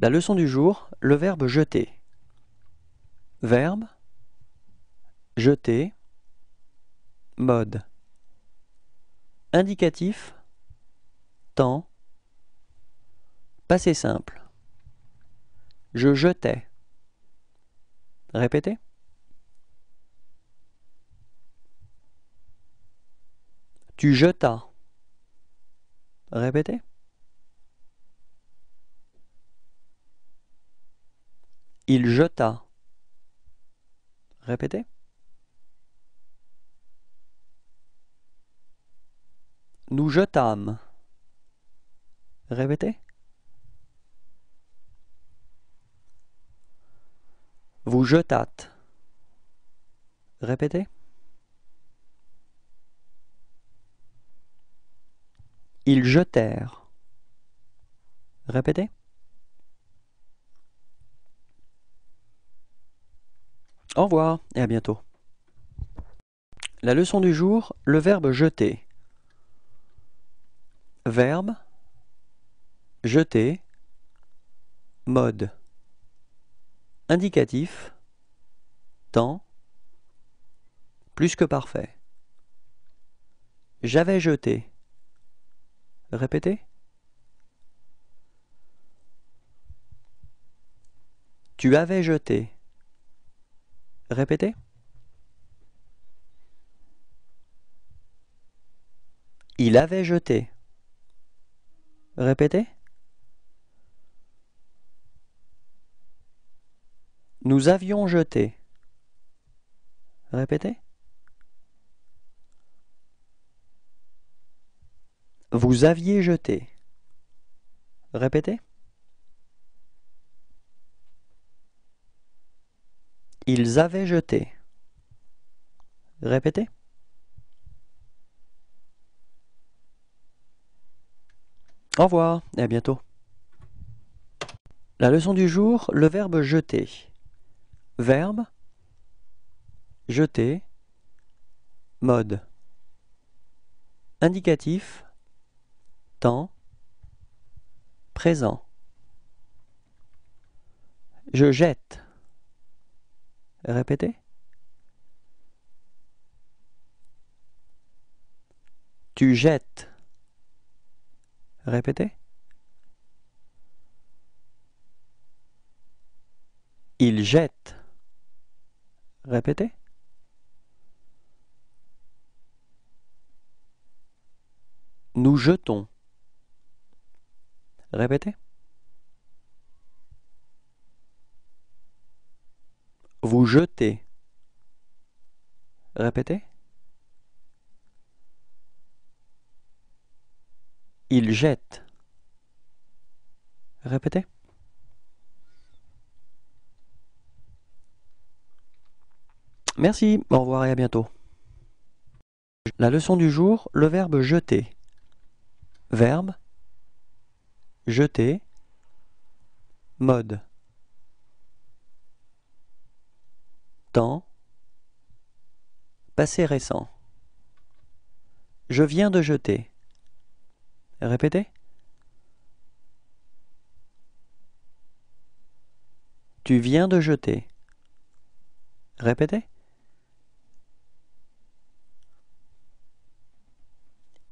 La leçon du jour, le verbe jeter. Verbe jeter mode indicatif temps passé simple je jetais répétez tu jetas répétez Il jeta. Répétez. Nous jetâmes. Répétez. Vous jetâtes. Répétez. Ils jetèrent. Répétez. Au revoir et à bientôt. La leçon du jour, le verbe jeter. Verbe jeter mode indicatif temps plus que parfait. J'avais jeté. Répétez. Tu avais jeté. Répétez. Il avait jeté. Répétez. Nous avions jeté. Répétez. Vous aviez jeté. Répétez. Ils avaient jeté. Répétez. Au revoir et à bientôt. La leçon du jour, le verbe jeter. Verbe jeter mode indicatif temps présent je jette Répétez. Tu jettes. Répétez. Il jette. Répétez. Nous jetons. Répétez. Vous jetez. Répétez. Il jette. Répétez. Merci, au revoir et à bientôt. La leçon du jour, le verbe jeter. Verbe, jeter, mode. Temps Passé récent. Je viens de jeter. Répétez. Tu viens de jeter. Répétez.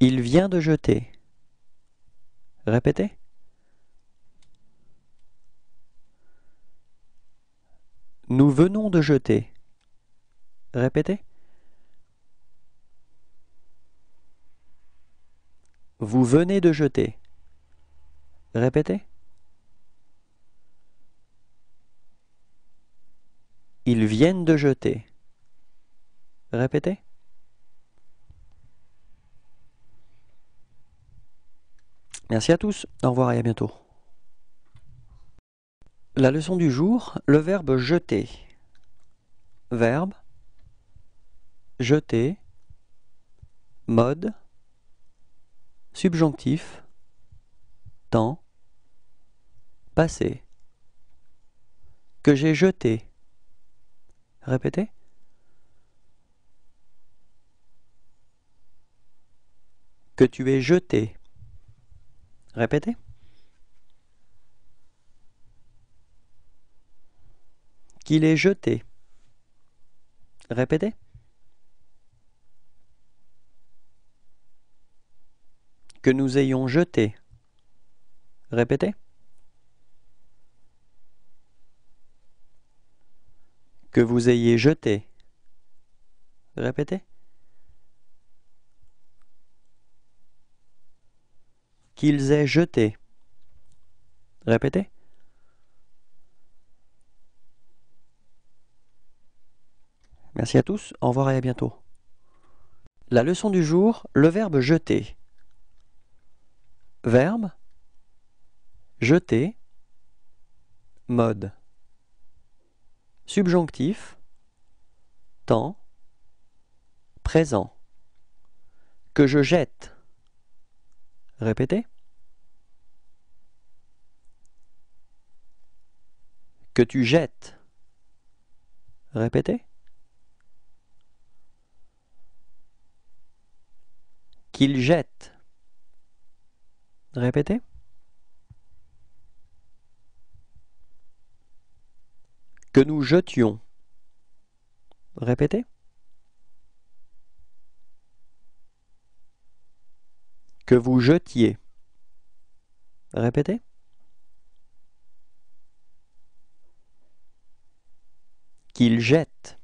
Il vient de jeter. Répétez. Nous venons de jeter. Répétez. Vous venez de jeter. Répétez. Ils viennent de jeter. Répétez. Merci à tous, au revoir et à bientôt. La leçon du jour, le verbe jeter. Verbe jeter mode subjonctif temps passé que j'ai jeté. Répétez. Que tu es jeté. Répétez. qu'il est jeté. Répétez. Que nous ayons jeté. Répétez. Que vous ayez jeté. Répétez. Qu'ils aient jeté. Répétez. Merci à tous, au revoir et à bientôt. La leçon du jour, le verbe jeter. Verbe jeter mode subjonctif temps présent que je jette répétez que tu jettes répétez qu'il jette. Répétez. Que nous jetions. Répétez. Que vous jetiez. Répétez. Qu'il jette.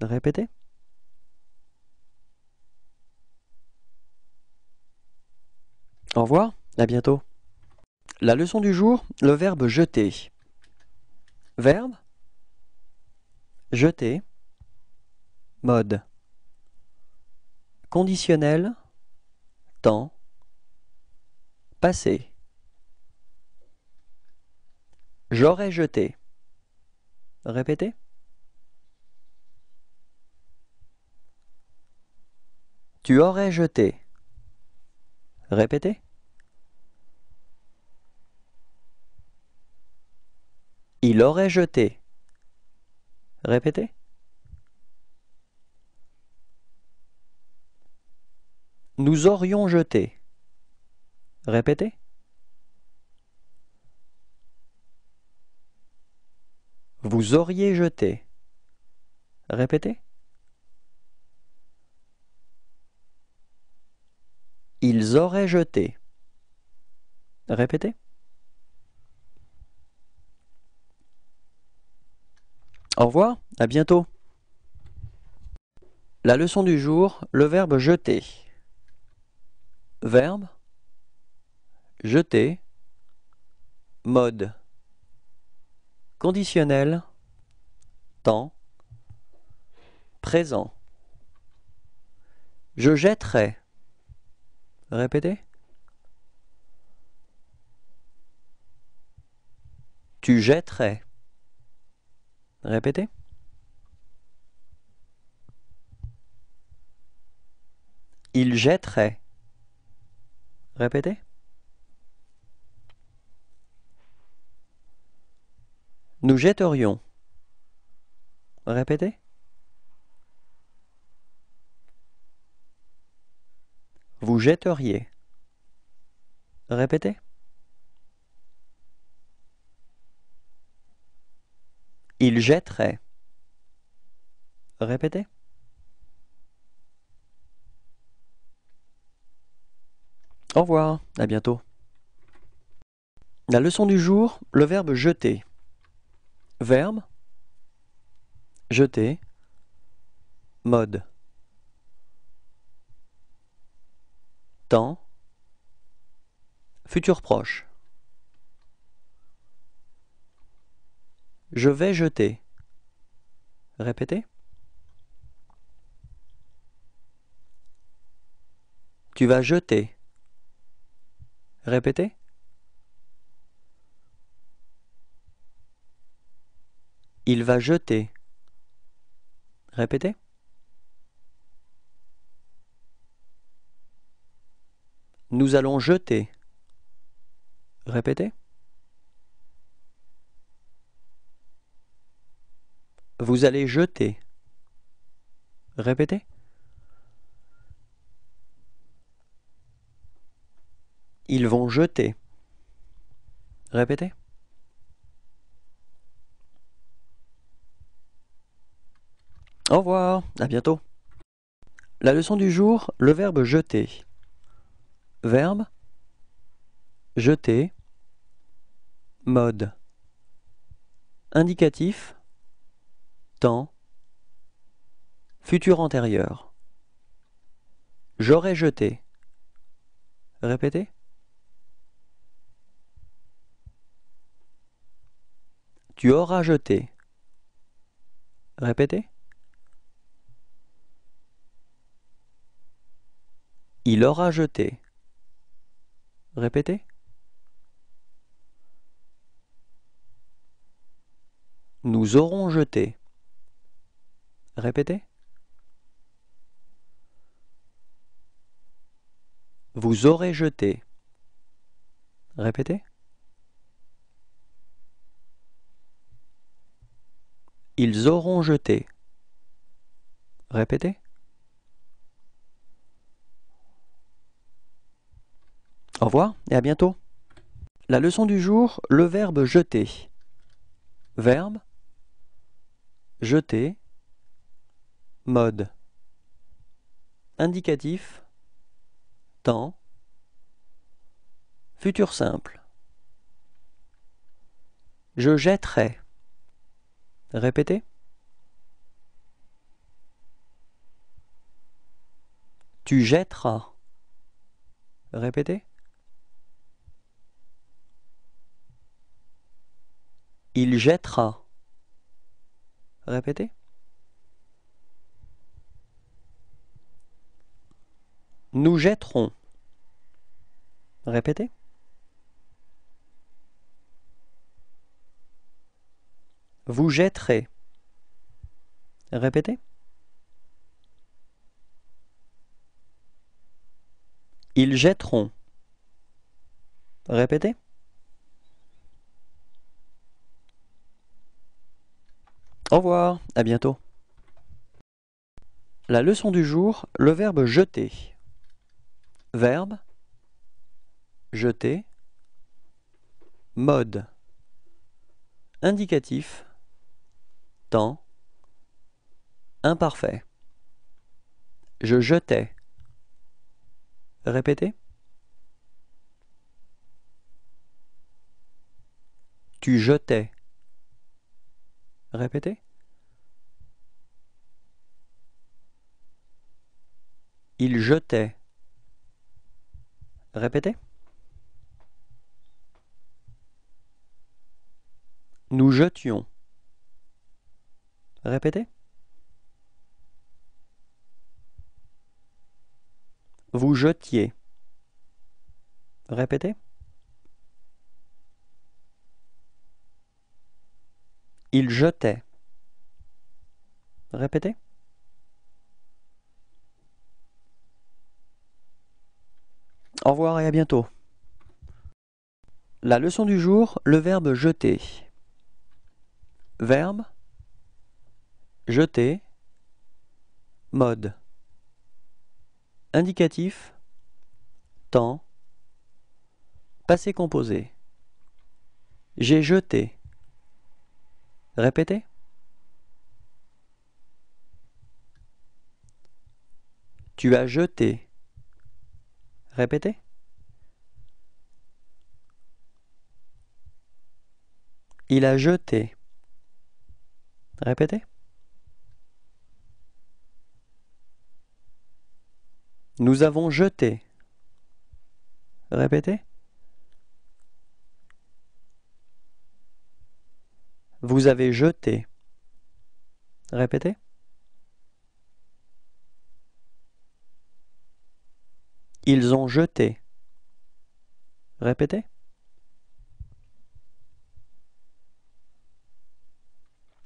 Répétez. Au revoir, à bientôt. La leçon du jour, le verbe jeter. Verbe jeter mode conditionnel temps passé J'aurais jeté. Répétez. Tu aurais jeté. Répétez. Il aurait jeté. Répétez. Nous aurions jeté. Répétez. Vous auriez jeté. Répétez. Ils auraient jeté. Répétez. Au revoir, à bientôt. La leçon du jour, le verbe jeter. Verbe jeter mode conditionnel temps présent Je jetterai Répétez Tu jetterais Répétez. Il jetterait. Répétez. Nous jetterions. Répétez. Vous jetteriez. Répétez. Il jetterait. Répétez. Au revoir, à bientôt. La leçon du jour, le verbe jeter. Verbe jeter mode temps futur proche Je vais jeter. Répétez. Tu vas jeter. Répétez. Il va jeter. Répétez. Nous allons jeter. Répétez. Vous allez jeter. Répétez. Ils vont jeter. Répétez. Au revoir, à bientôt. La leçon du jour, le verbe jeter. Verbe jeter mode indicatif temps, futur antérieur. J'aurais jeté. Répétez. Tu auras jeté. Répétez. Il aura jeté. Répétez. Nous aurons jeté. Répétez. Vous aurez jeté. Répétez. Ils auront jeté. Répétez. Au revoir et à bientôt. La leçon du jour, le verbe jeter. Verbe jeter Mode Indicatif Temps Futur simple Je jetterai Répétez Tu jetteras Répétez Il jettera Répétez Nous jetterons. Répétez. Vous jetterez. Répétez. Ils jetteront. Répétez. Au revoir, à bientôt. La leçon du jour, le verbe jeter. Verbe jeter mode indicatif temps imparfait je jetais répétez tu jetais répétez il jetait Répétez. Nous jetions. Répétez. Vous jetiez. Répétez. Il jetait. Répétez. Au revoir et à bientôt. La leçon du jour, le verbe jeter. Verbe jeter mode indicatif temps passé composé j'ai jeté répétez tu as jeté Répétez. Il a jeté. Répétez. Nous avons jeté. Répétez. Vous avez jeté. Répétez. Ils ont jeté. Répétez.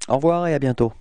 Au revoir et à bientôt.